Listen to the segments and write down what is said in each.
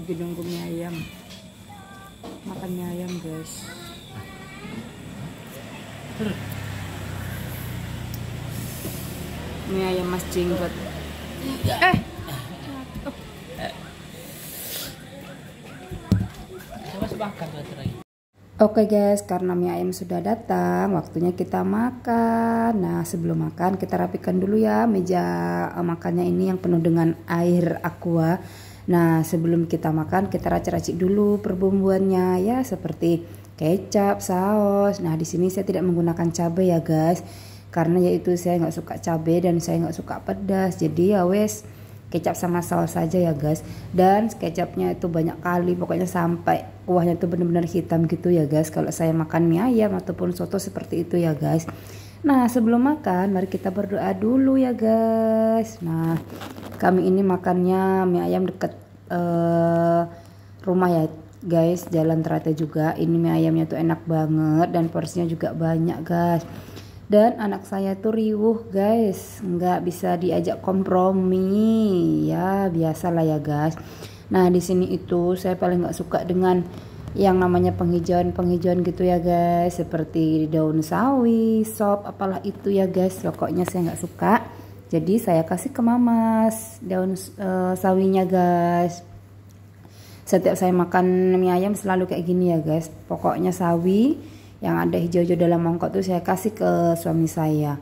lagi nunggu mie ayam makan mie ayam guys mie ayam mas jenggot eh Oke okay guys, karena mie ayam sudah datang, waktunya kita makan. Nah, sebelum makan kita rapikan dulu ya meja eh, makannya ini yang penuh dengan air aqua. Nah, sebelum kita makan, kita racik-racik dulu perbumbuannya ya, seperti kecap, saus. Nah, di sini saya tidak menggunakan cabai ya, guys. Karena yaitu saya nggak suka cabai dan saya nggak suka pedas. Jadi ya wes kecap sama saus saja ya, guys. Dan kecapnya itu banyak kali, pokoknya sampai kuahnya itu benar-benar hitam gitu ya, guys. Kalau saya makan mie ayam ataupun soto seperti itu ya, guys. Nah, sebelum makan, mari kita berdoa dulu ya, guys. Nah, kami ini makannya mie ayam deket uh, eh, rumah ya, guys. Jalan Terata juga. Ini mie ayamnya tuh enak banget dan porsinya juga banyak, guys. Dan anak saya tuh riuh, guys. Nggak bisa diajak kompromi. Ya, biasalah ya, guys. Nah, di sini itu saya paling nggak suka dengan yang namanya penghijauan-penghijauan gitu ya guys seperti daun sawi, sop, apalah itu ya guys pokoknya saya nggak suka jadi saya kasih ke mamas daun uh, sawinya guys setiap saya makan mie ayam selalu kayak gini ya guys pokoknya sawi yang ada hijau-hijau dalam mangkok tuh saya kasih ke suami saya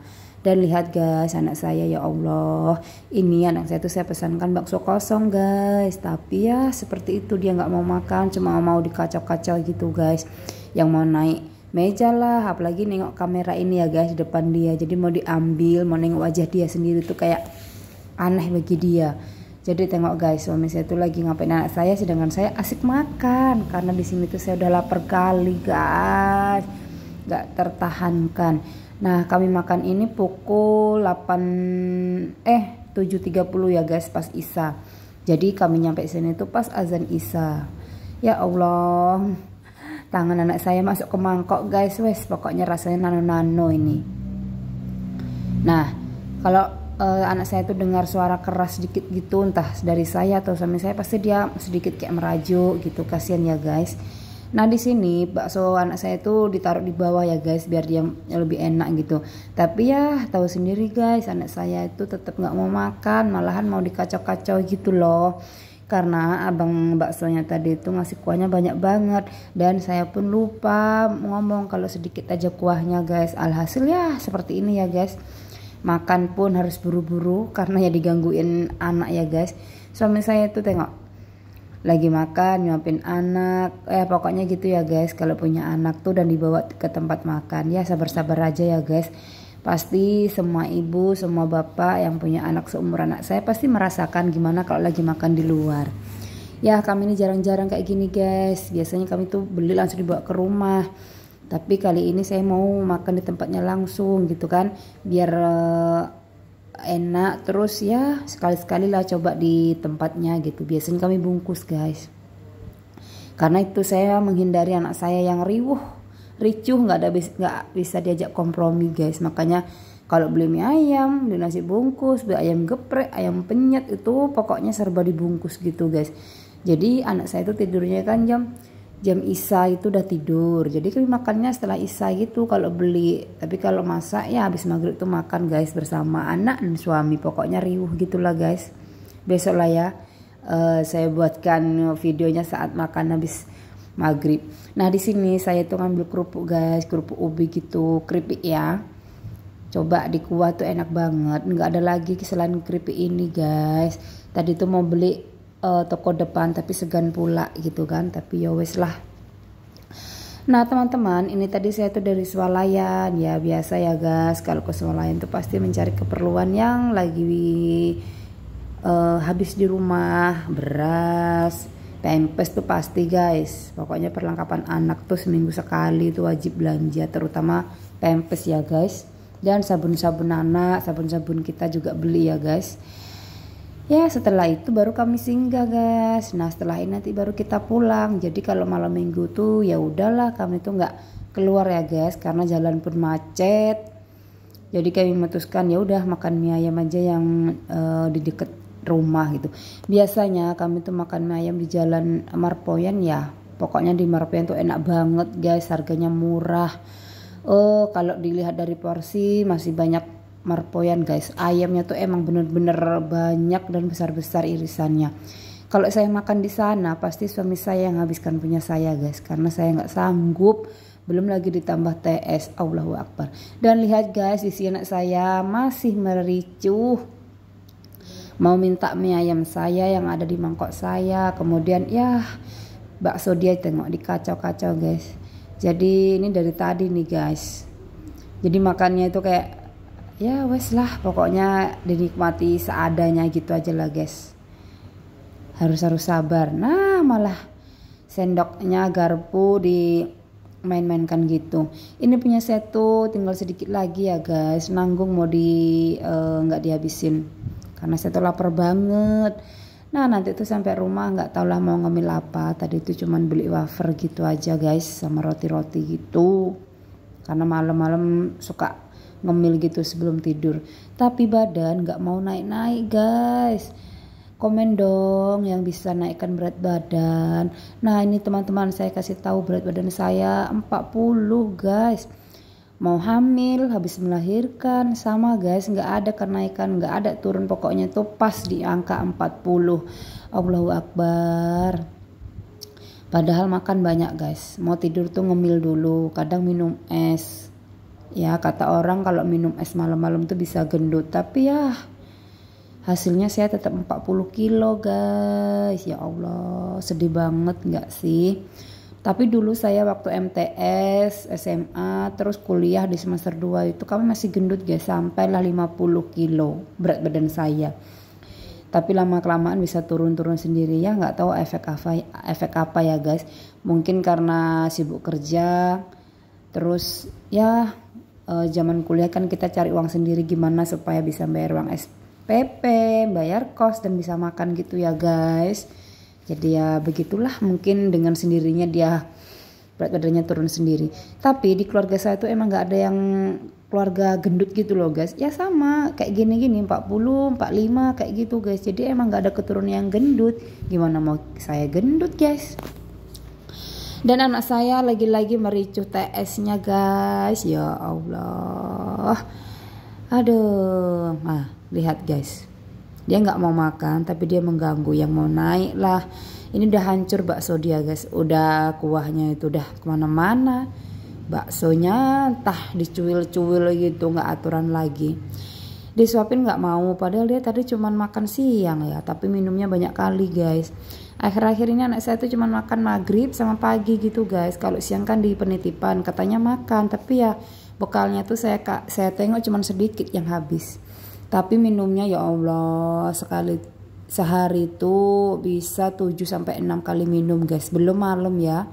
dan lihat guys, anak saya ya Allah, ini anak saya tuh saya pesankan bakso kosong guys. Tapi ya seperti itu dia nggak mau makan, cuma mau dikacau-kacau gitu guys. Yang mau naik meja lah, apalagi nengok kamera ini ya guys di depan dia. Jadi mau diambil, mau nengok wajah dia sendiri tuh kayak aneh bagi dia. Jadi tengok guys, suami saya tuh lagi ngapain anak saya sedangkan saya asik makan karena di sini tuh saya udah lapar kali guys. Gak tertahankan. Nah, kami makan ini pukul 8 eh 7.30 ya guys pas Isa. Jadi kami nyampe sini tuh pas azan Isa. Ya Allah. Tangan anak saya masuk ke mangkok guys, wes pokoknya rasanya nano-nano ini. Nah, kalau uh, anak saya itu dengar suara keras sedikit gitu entah dari saya atau suami saya pasti dia sedikit kayak merajuk gitu. Kasihan ya guys. Nah di sini bakso anak saya itu ditaruh di bawah ya guys biar dia lebih enak gitu. Tapi ya tahu sendiri guys anak saya itu tetap nggak mau makan malahan mau dikacau-kacau gitu loh. Karena abang baksonya tadi itu ngasih kuahnya banyak banget dan saya pun lupa ngomong kalau sedikit aja kuahnya guys. Alhasil ya seperti ini ya guys. Makan pun harus buru-buru karena ya digangguin anak ya guys. Suami saya itu tengok lagi makan nyuapin anak eh pokoknya gitu ya guys kalau punya anak tuh dan dibawa ke tempat makan ya sabar-sabar aja ya guys pasti semua ibu semua bapak yang punya anak seumur anak saya pasti merasakan gimana kalau lagi makan di luar ya kami ini jarang-jarang kayak gini guys biasanya kami tuh beli langsung dibawa ke rumah tapi kali ini saya mau makan di tempatnya langsung gitu kan biar eh, enak terus ya sekali-sekali lah coba di tempatnya gitu biasanya kami bungkus guys karena itu saya menghindari anak saya yang riuh ricuh nggak ada nggak bisa diajak kompromi guys makanya kalau beli mie ayam beli nasi bungkus beli ayam geprek ayam penyet itu pokoknya serba dibungkus gitu guys jadi anak saya itu tidurnya kan jam jam isa itu udah tidur jadi kami makannya setelah isa gitu kalau beli tapi kalau masak ya habis maghrib tuh makan guys bersama anak dan suami pokoknya riuh gitulah guys besok lah ya uh, saya buatkan videonya saat makan habis maghrib nah di sini saya tuh ngambil kerupuk guys kerupuk ubi gitu keripik ya coba di kuah tuh enak banget nggak ada lagi kesalahan keripik ini guys tadi tuh mau beli uh, toko depan tapi segan pula gitu kan tapi ya wes lah Nah teman-teman ini tadi saya tuh dari swalayan ya biasa ya guys kalau ke swalayan tuh pasti mencari keperluan yang lagi uh, habis di rumah beras pempes tuh pasti guys pokoknya perlengkapan anak tuh seminggu sekali tuh wajib belanja terutama pempes ya guys dan sabun-sabun anak sabun-sabun kita juga beli ya guys Ya setelah itu baru kami singgah guys. Nah setelah ini nanti baru kita pulang. Jadi kalau malam minggu tuh ya udahlah kami tuh nggak keluar ya guys karena jalan pun macet. Jadi kami memutuskan ya udah makan mie ayam aja yang uh, di deket rumah gitu. Biasanya kami tuh makan mie ayam di jalan Marpoyan ya. Pokoknya di Marpoyan tuh enak banget guys. Harganya murah. Oh kalau dilihat dari porsi masih banyak marpoyan guys ayamnya tuh emang bener-bener banyak dan besar-besar irisannya kalau saya makan di sana pasti suami saya yang habiskan punya saya guys karena saya nggak sanggup belum lagi ditambah TS Allahu Akbar dan lihat guys isi anak saya masih mericuh mau minta mie ayam saya yang ada di mangkok saya kemudian ya bakso dia tengok dikacau-kacau guys jadi ini dari tadi nih guys jadi makannya itu kayak ya wes lah pokoknya dinikmati seadanya gitu aja lah guys harus harus sabar nah malah sendoknya garpu di main-mainkan gitu ini punya setu tinggal sedikit lagi ya guys nanggung mau di eh, nggak uh, dihabisin karena setu lapar banget nah nanti tuh sampai rumah nggak tau lah mau ngemil apa tadi tuh cuman beli wafer gitu aja guys sama roti-roti gitu karena malam-malam suka ngemil gitu sebelum tidur tapi badan nggak mau naik-naik guys komen dong yang bisa naikkan berat badan nah ini teman-teman saya kasih tahu berat badan saya 40 guys mau hamil habis melahirkan sama guys nggak ada kenaikan nggak ada turun pokoknya tuh pas di angka 40 Allahu Akbar padahal makan banyak guys mau tidur tuh ngemil dulu kadang minum es ya kata orang kalau minum es malam-malam tuh bisa gendut tapi ya hasilnya saya tetap 40 kilo guys ya Allah sedih banget nggak sih tapi dulu saya waktu MTS SMA terus kuliah di semester 2 itu kami masih gendut guys sampailah 50 kilo berat badan saya tapi lama kelamaan bisa turun-turun sendiri ya nggak tahu efek apa efek apa ya guys mungkin karena sibuk kerja terus ya uh, zaman kuliah kan kita cari uang sendiri gimana supaya bisa bayar uang SPP, bayar kos dan bisa makan gitu ya guys. Jadi ya begitulah mungkin dengan sendirinya dia berat badannya turun sendiri. Tapi di keluarga saya itu emang nggak ada yang keluarga gendut gitu loh guys. Ya sama kayak gini-gini 40, 45 kayak gitu guys. Jadi emang nggak ada keturunan yang gendut. Gimana mau saya gendut guys? Dan anak saya lagi-lagi mericu TS-nya guys. Ya Allah. Aduh. Nah, lihat guys. Dia nggak mau makan tapi dia mengganggu yang mau naik lah. Ini udah hancur bakso dia guys. Udah kuahnya itu udah kemana-mana. Baksonya entah dicuil-cuil gitu nggak aturan lagi disuapin nggak mau padahal dia tadi cuman makan siang ya tapi minumnya banyak kali guys akhir-akhir ini anak saya tuh cuman makan maghrib sama pagi gitu guys kalau siang kan di penitipan katanya makan tapi ya bekalnya tuh saya saya tengok cuman sedikit yang habis tapi minumnya ya Allah sekali sehari itu bisa 7 sampai 6 kali minum guys belum malam ya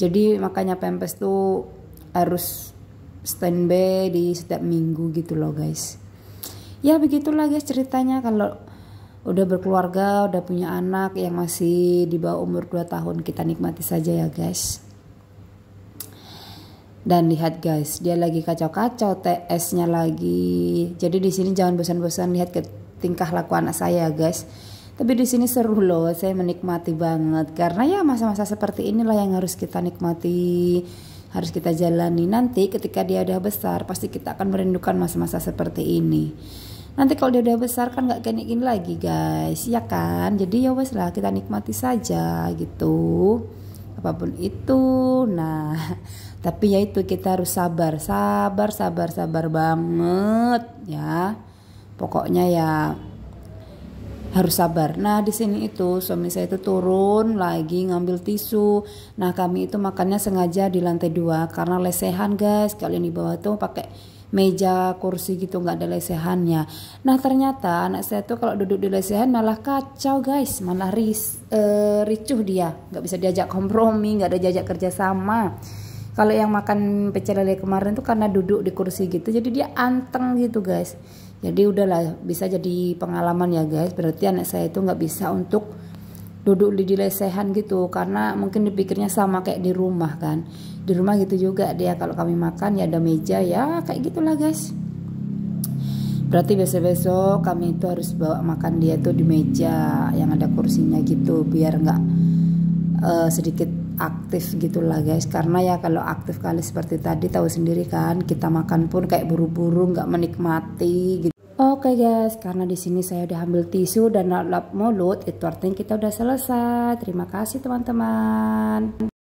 jadi makanya pempes tuh harus standby di setiap minggu gitu loh guys ya begitulah guys ceritanya kalau udah berkeluarga udah punya anak yang masih di bawah umur 2 tahun kita nikmati saja ya guys dan lihat guys, dia lagi kacau-kacau TS-nya lagi. Jadi di sini jangan bosan-bosan lihat ke tingkah laku anak saya ya guys. Tapi di sini seru loh, saya menikmati banget karena ya masa-masa seperti inilah yang harus kita nikmati, harus kita jalani. Nanti ketika dia udah besar, pasti kita akan merindukan masa-masa seperti ini nanti kalau dia udah besar kan nggak kayak gini lagi guys ya kan jadi ya wes lah kita nikmati saja gitu apapun itu nah tapi ya itu kita harus sabar sabar sabar sabar banget ya pokoknya ya harus sabar. Nah di sini itu suami saya itu turun lagi ngambil tisu. Nah kami itu makannya sengaja di lantai dua karena lesehan guys. Kalian di bawah tuh pakai meja kursi gitu nggak ada lesehannya nah ternyata anak saya tuh kalau duduk di lesehan malah kacau guys malah ris uh, ricuh dia nggak bisa diajak kompromi nggak ada diajak kerjasama kalau yang makan pecel lele kemarin tuh karena duduk di kursi gitu jadi dia anteng gitu guys jadi udahlah bisa jadi pengalaman ya guys berarti anak saya itu nggak bisa untuk duduk di lesehan gitu karena mungkin dipikirnya sama kayak di rumah kan di rumah gitu juga dia kalau kami makan ya ada meja ya kayak gitulah guys berarti besok-besok kami itu harus bawa makan dia tuh di meja yang ada kursinya gitu biar nggak uh, sedikit aktif gitulah guys karena ya kalau aktif kali seperti tadi tahu sendiri kan kita makan pun kayak buru-buru nggak -buru, menikmati gitu Oke okay guys, karena di sini saya udah ambil tisu dan lap mulut, itu artinya kita udah selesai. Terima kasih teman-teman.